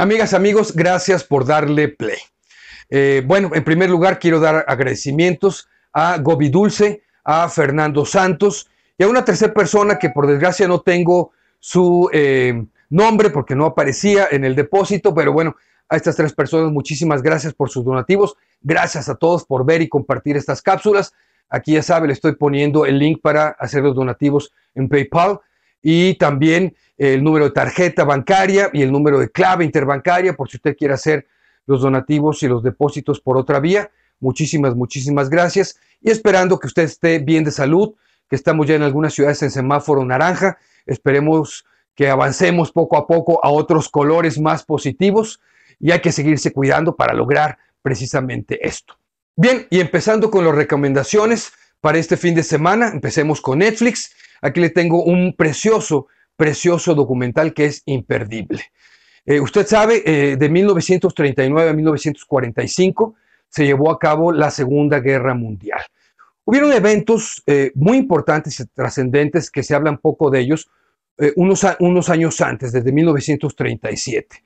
Amigas, amigos, gracias por darle play. Eh, bueno, en primer lugar quiero dar agradecimientos a Gobi Dulce, a Fernando Santos y a una tercera persona que por desgracia no tengo su eh, nombre porque no aparecía en el depósito, pero bueno, a estas tres personas muchísimas gracias por sus donativos, gracias a todos por ver y compartir estas cápsulas. Aquí ya sabe, le estoy poniendo el link para hacer los donativos en PayPal y también el número de tarjeta bancaria y el número de clave interbancaria por si usted quiere hacer los donativos y los depósitos por otra vía. Muchísimas, muchísimas gracias y esperando que usted esté bien de salud, que estamos ya en algunas ciudades en semáforo naranja. Esperemos que avancemos poco a poco a otros colores más positivos y hay que seguirse cuidando para lograr precisamente esto. Bien, y empezando con las recomendaciones para este fin de semana, empecemos con Netflix. Aquí le tengo un precioso, precioso documental que es imperdible. Eh, usted sabe, eh, de 1939 a 1945 se llevó a cabo la Segunda Guerra Mundial. Hubieron eventos eh, muy importantes y trascendentes que se hablan poco de ellos unos, unos, años antes, desde 1937.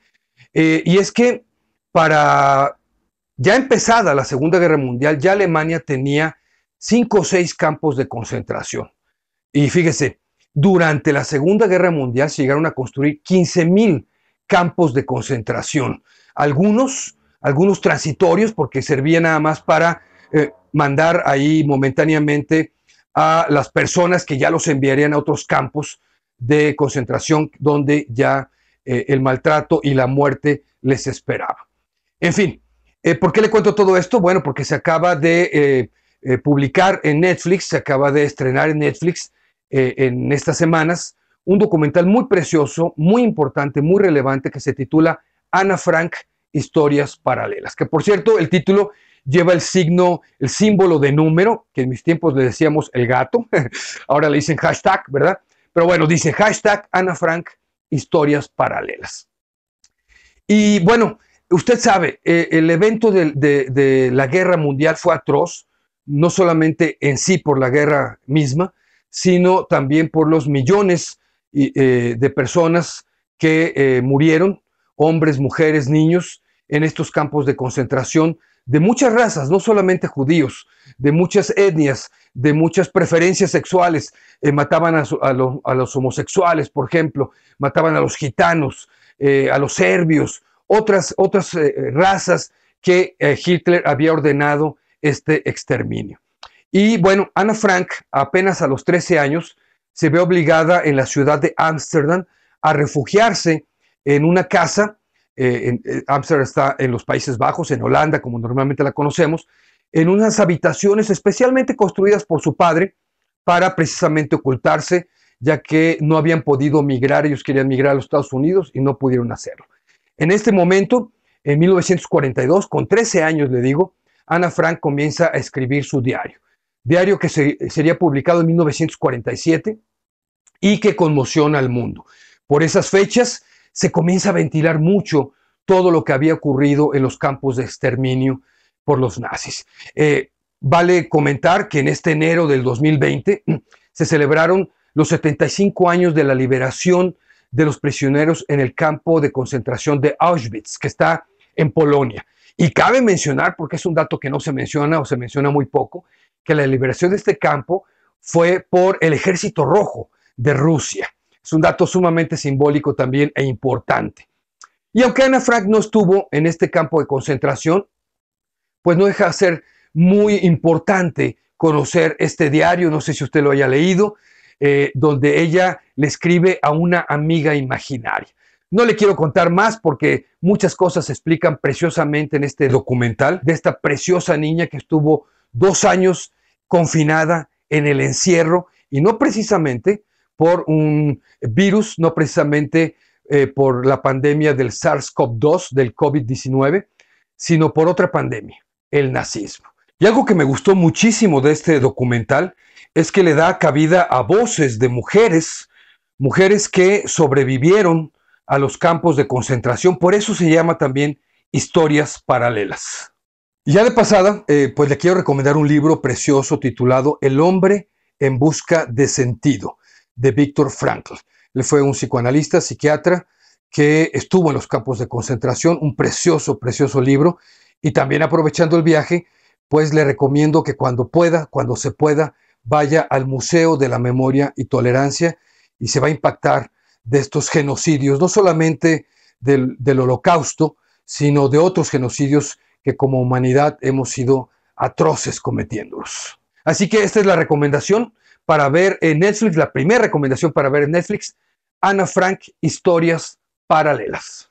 y es que para ya empezada la Segunda Guerra Mundial, ya Alemania tenía cinco o seis campos de concentración. Y fíjese, durante la Segunda Guerra Mundial se llegaron a construir 15.000 campos de concentración. Algunos, algunos transitorios, porque servían nada más para eh, mandar ahí momentáneamente a las personas que ya los enviarían a otros campos de concentración donde ya eh, el maltrato y la muerte les esperaba. En fin, eh, ¿por qué le cuento todo esto? Bueno, porque se acaba de publicar en Netflix, se acaba de estrenar en Netflix eh, en estas semanas un documental muy precioso, muy importante, muy relevante que se titula Ana Frank, Historias Paralelas, que por cierto el título lleva el signo, el símbolo de número, que en mis tiempos le decíamos el gato, ahora le dicen hashtag, ¿verdad? Pero bueno, dice hashtag Ana Frank, Historias Paralelas. Y bueno, usted sabe, eh, el evento de la guerra mundial fue atroz, no solamente en sí por la guerra misma, sino también por los millones eh, de personas que eh, murieron, hombres, mujeres, niños, en estos campos de concentración de muchas razas, no solamente judíos, de muchas etnias, de muchas preferencias sexuales. Eh, mataban a, los homosexuales, por ejemplo, mataban a los gitanos, a los serbios, otras, otras razas que Hitler había ordenado este exterminio. Y bueno, Ana Frank, apenas a los 13 años, se ve obligada en la ciudad de Ámsterdam a refugiarse en una casa. Eh, eh, Ámsterdam está en los Países Bajos, en Holanda, como normalmente la conocemos, en unas habitaciones especialmente construidas por su padre para precisamente ocultarse, ya que no habían podido migrar, ellos querían migrar a los Estados Unidos y no pudieron hacerlo. En este momento, en 1942, con 13 años le digo, Ana Frank comienza a escribir su diario diario que se, sería publicado en 1947 y que conmociona al mundo. Por esas fechas se comienza a ventilar mucho todo lo que había ocurrido en los campos de exterminio por los nazis. Eh, vale comentar que en este enero del 2020 se celebraron los 75 años de la liberación de los prisioneros en el campo de concentración de Auschwitz, que está en Polonia. Y cabe mencionar, porque es un dato que no se menciona o se menciona muy poco, que la liberación de este campo fue por el Ejército Rojo de Rusia. Es un dato sumamente simbólico también e importante. Y aunque Ana Frank no estuvo en este campo de concentración, pues no deja de ser muy importante conocer este diario, no sé si usted lo haya leído, eh, donde ella le escribe a una amiga imaginaria. No le quiero contar más porque muchas cosas se explican preciosamente en este documental de esta preciosa niña que estuvo dos años confinada en el encierro y no precisamente por un virus, no precisamente eh, por la pandemia del SARS-CoV-2, del COVID-19, sino por otra pandemia, el nazismo. Y algo que me gustó muchísimo de este documental es que le da cabida a voces de mujeres, mujeres que sobrevivieron a los campos de concentración, por eso se llama también historias paralelas. Y ya de pasada, eh, pues le quiero recomendar un libro precioso titulado El hombre en busca de sentido, de Víctor Frankl. Él fue un psicoanalista, psiquiatra, que estuvo en los campos de concentración, un precioso, precioso libro. Y también aprovechando el viaje, pues le recomiendo que cuando pueda, cuando se pueda, vaya al Museo de la Memoria y Tolerancia y se va a impactar de estos genocidios, no solamente del, del holocausto, sino de otros genocidios que como humanidad hemos sido atroces cometiéndolos. Así que esta es la recomendación para ver en Netflix, la primera recomendación para ver en Netflix, Ana Frank, historias paralelas.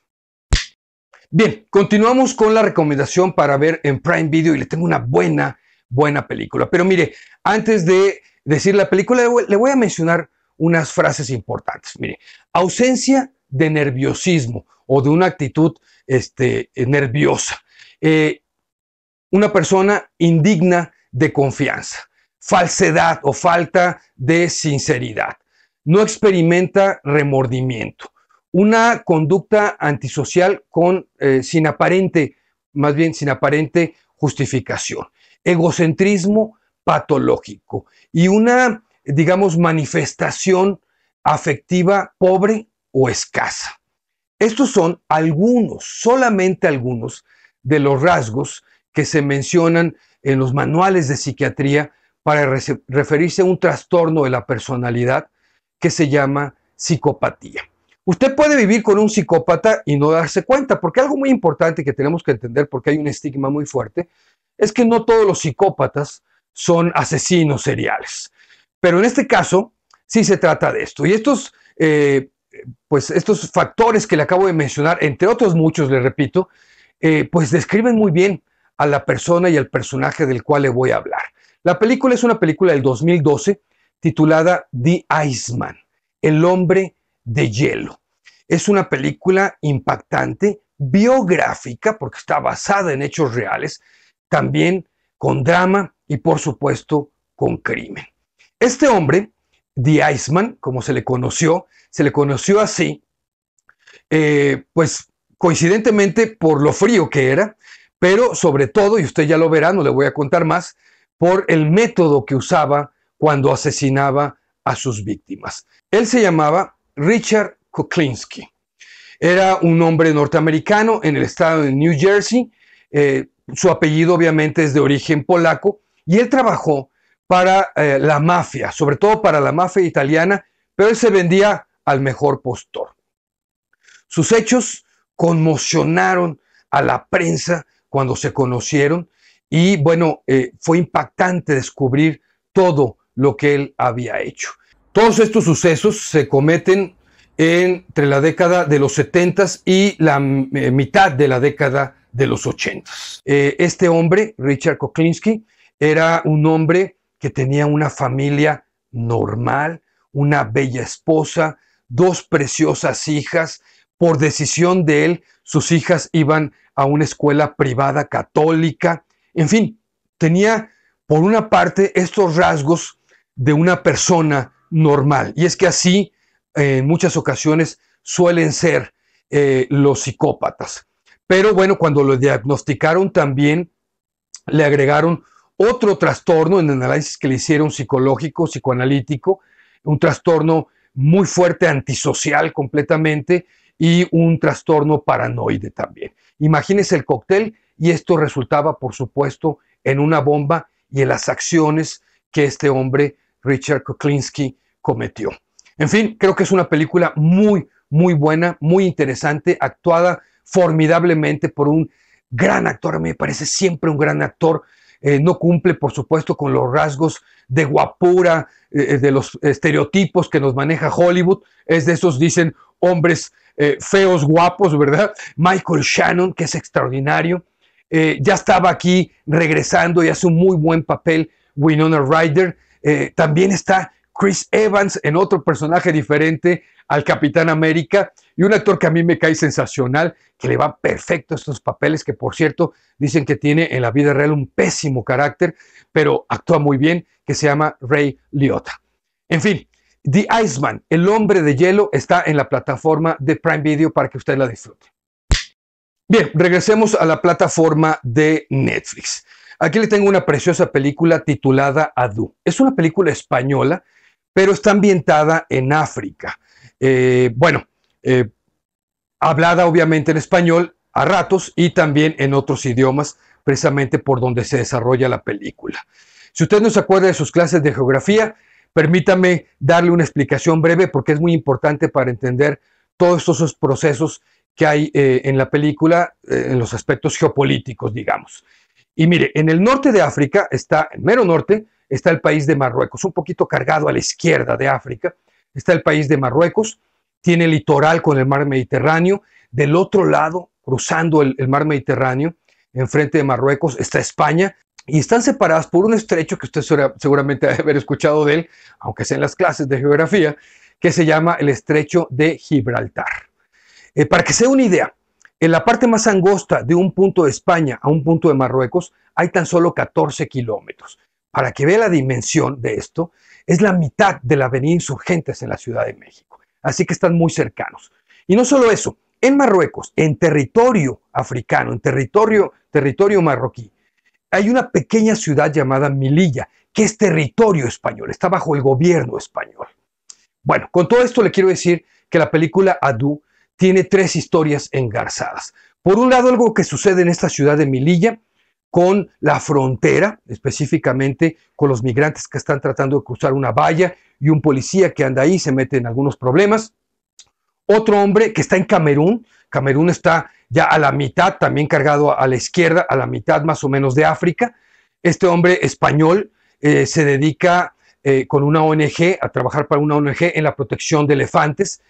Bien, continuamos con la recomendación para ver en Prime Video y le tengo una buena, buena película. Pero mire, antes de decir la película, le voy a mencionar unas frases importantes. Mire, ausencia de nerviosismo o de una actitud este, nerviosa. Eh, una persona indigna de confianza, falsedad o falta de sinceridad. No experimenta remordimiento. Una conducta antisocial con, eh, sin aparente, más bien sin aparente justificación. Egocentrismo patológico y una, digamos, manifestación afectiva pobre o escasa. Estos son algunos, solamente algunos, de los rasgos que se mencionan en los manuales de psiquiatría para referirse a un trastorno de la personalidad que se llama psicopatía. Usted puede vivir con un psicópata y no darse cuenta, porque algo muy importante que tenemos que entender, porque hay un estigma muy fuerte, es que no todos los psicópatas son asesinos seriales. Pero en este caso, sí se trata de esto. Y estos, eh, pues estos factores que le acabo de mencionar, entre otros muchos, le repito, eh, pues describen muy bien a la persona y al personaje del cual le voy a hablar. La película es una película del 2012 titulada The Iceman, El hombre de hielo. Es una película impactante, biográfica, porque está basada en hechos reales, también con drama y por supuesto con crimen. Este hombre, The Iceman, como se le conoció, se le conoció así, eh, pues coincidentemente por lo frío que era, pero sobre todo, y usted ya lo verá, no le voy a contar más, por el método que usaba cuando asesinaba a sus víctimas. Él se llamaba Richard Kuklinski. Era un hombre norteamericano en el estado de New Jersey. Eh, su apellido obviamente es de origen polaco y él trabajó para eh, la mafia, sobre todo para la mafia italiana, pero él se vendía al mejor postor. Sus hechos conmocionaron a la prensa cuando se conocieron y bueno, eh, fue impactante descubrir todo lo que él había hecho. Todos estos sucesos se cometen entre la década de los 70 y la eh, mitad de la década de los 80. s eh, este hombre, Richard Koklinski, era un hombre que tenía una familia normal, una bella esposa, dos preciosas hijas, por decisión de él, sus hijas iban a una escuela privada católica. En fin, tenía por una parte estos rasgos de una persona normal. Y es que así en muchas ocasiones suelen ser eh, los psicópatas. Pero bueno, cuando lo diagnosticaron también le agregaron otro trastorno en el análisis que le hicieron psicológico, psicoanalítico, un trastorno muy fuerte, antisocial completamente, y un trastorno paranoide también. Imagínense el cóctel y esto resultaba, por supuesto, en una bomba y en las acciones que este hombre, Richard Kuklinski, cometió. En fin, creo que es una película muy, muy buena, muy interesante, actuada formidablemente por un gran actor. A mí me parece siempre un gran actor. Eh, no cumple, por supuesto, con los rasgos de guapura, eh, eh, de los estereotipos que nos maneja Hollywood. Es de esos, dicen, hombres eh, feos, guapos, ¿verdad? Michael Shannon, que es extraordinario. Eh, ya estaba aquí regresando y hace un muy buen papel Winona Ryder. Eh, también está Chris Evans en otro personaje diferente al Capitán América y un actor que a mí me cae sensacional, que le va perfecto a estos papeles, que por cierto dicen que tiene en la vida real un pésimo carácter, pero actúa muy bien, que se llama Ray Liotta. En fin, The Iceman, el hombre de hielo, está en la plataforma de Prime Video para que usted la disfrute. Bien, regresemos a la plataforma de Netflix. Aquí le tengo una preciosa película titulada Adu. Es una película española, pero está ambientada en África. Eh, bueno, eh, hablada obviamente en español a ratos y también en otros idiomas, precisamente por donde se desarrolla la película. Si usted no se acuerda de sus clases de geografía, Permítame darle una explicación breve porque es muy importante para entender todos esos procesos que hay eh, en la película, eh, en los aspectos geopolíticos, digamos. Y mire, en el norte de África, está, el mero norte, está el país de Marruecos, un poquito cargado a la izquierda de África, está el país de Marruecos, tiene litoral con el mar Mediterráneo, del otro lado, cruzando el mar Mediterráneo, enfrente de Marruecos, está España, y están separadas por un estrecho que usted seguramente debe haber escuchado de él, aunque sea en las clases de geografía, que se llama el estrecho de Gibraltar. Eh, para que sea una idea, en la parte más angosta de un punto de España a un punto de Marruecos hay tan solo 14 kilómetros. Para que vea la dimensión de esto, es la mitad de la avenida Insurgentes en la Ciudad de México. Así que están muy cercanos. Y no solo eso, en Marruecos, en territorio africano, en territorio, territorio marroquí, hay una pequeña ciudad llamada Mililla, que es territorio español, está bajo el gobierno español. Bueno, con todo esto le quiero decir que la película Adu tiene tres historias engarzadas. Por un lado, algo que sucede en esta ciudad de Mililla con la frontera, específicamente con los migrantes que están tratando de cruzar una valla y un policía que anda ahí se mete en algunos problemas. Otro hombre que está en Camerún, Camerún está ya a la mitad, también cargado a la izquierda, a la mitad más o menos de África. Este hombre español eh, se dedica eh, con una ONG, a trabajar para una ONG en la protección de elefantes.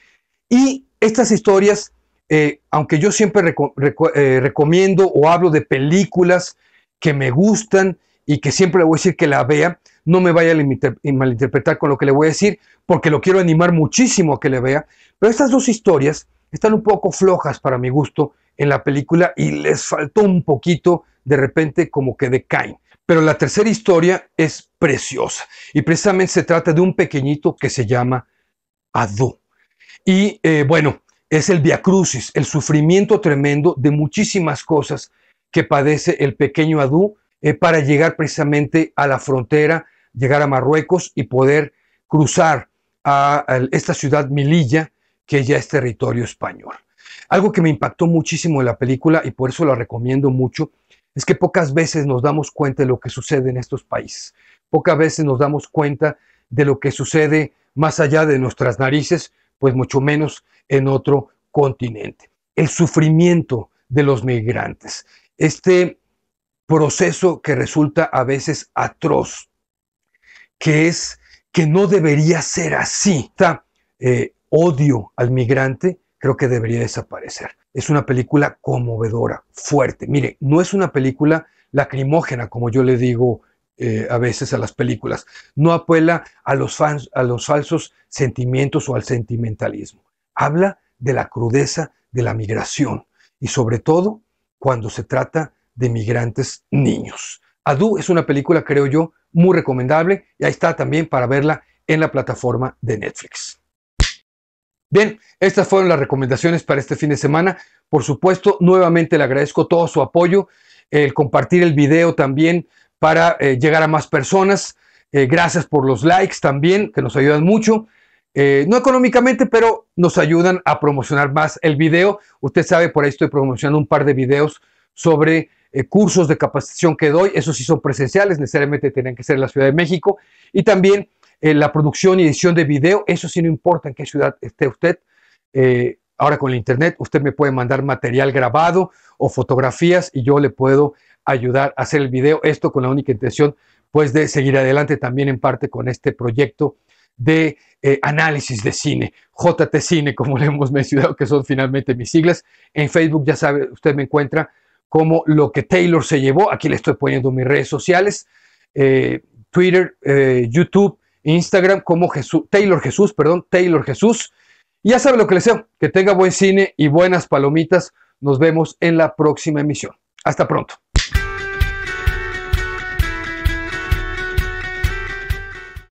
Y estas historias, eh, aunque yo siempre recomiendo o hablo de películas que me gustan y que siempre le voy a decir que la vea, no me vaya a malinterpretar con lo que le voy a decir, porque lo quiero animar muchísimo a que le vea. Pero estas dos historias están un poco flojas para mi gusto en la película y les faltó un poquito de repente como que decaen. Pero la tercera historia es preciosa y precisamente se trata de un pequeñito que se llama Adu. Y eh, bueno, es el viacrucis, el sufrimiento tremendo de muchísimas cosas que padece el pequeño Adú para llegar precisamente a la frontera, llegar a Marruecos y poder cruzar a, esta ciudad Mililla, que ya es territorio español. Algo que me impactó muchísimo en la película y por eso la recomiendo mucho, es que pocas veces nos damos cuenta de lo que sucede en estos países. Pocas veces nos damos cuenta de lo que sucede más allá de nuestras narices, pues mucho menos en otro continente. El sufrimiento de los migrantes. Este proceso que resulta a veces atroz, que es que no debería ser así. Está eh, odio al migrante, creo que debería desaparecer. Es una película conmovedora, fuerte. Mire, no es una película lacrimógena, como yo le digo eh, a veces a las películas. No apela a los, fans, a los falsos sentimientos o al sentimentalismo. Habla de la crudeza de la migración y sobre todo cuando se trata de migrantes niños. Adu es una película, creo yo, muy recomendable y ahí está también para verla en la plataforma de Netflix. Bien, estas fueron las recomendaciones para este fin de semana. Por supuesto, nuevamente le agradezco todo su apoyo, el compartir el video también para eh, llegar a más personas. Eh, gracias por los likes también, que nos ayudan mucho. Eh, no económicamente, pero nos ayudan a promocionar más el video. Usted sabe, por ahí estoy promocionando un par de videos sobre eh, cursos de capacitación que doy, esos sí son presenciales, necesariamente tienen que ser en la Ciudad de México, y también eh, la producción y edición de video, eso sí no importa en qué ciudad esté usted. Eh, ahora con el Internet usted me puede mandar material grabado o fotografías y yo le puedo ayudar a hacer el video, esto con la única intención pues de seguir adelante también en parte con este proyecto de análisis de cine, JT Cine, como le hemos mencionado, que son finalmente mis siglas. En Facebook, ya sabe, usted me encuentra como lo que Taylor se llevó. Aquí le estoy poniendo mis redes sociales, eh, Twitter, eh, YouTube, Instagram, como Jesús, Taylor Jesús, perdón, Taylor Jesús. Y ya sabe lo que le deseo, que tenga buen cine y buenas palomitas. Nos vemos en la próxima emisión. Hasta pronto.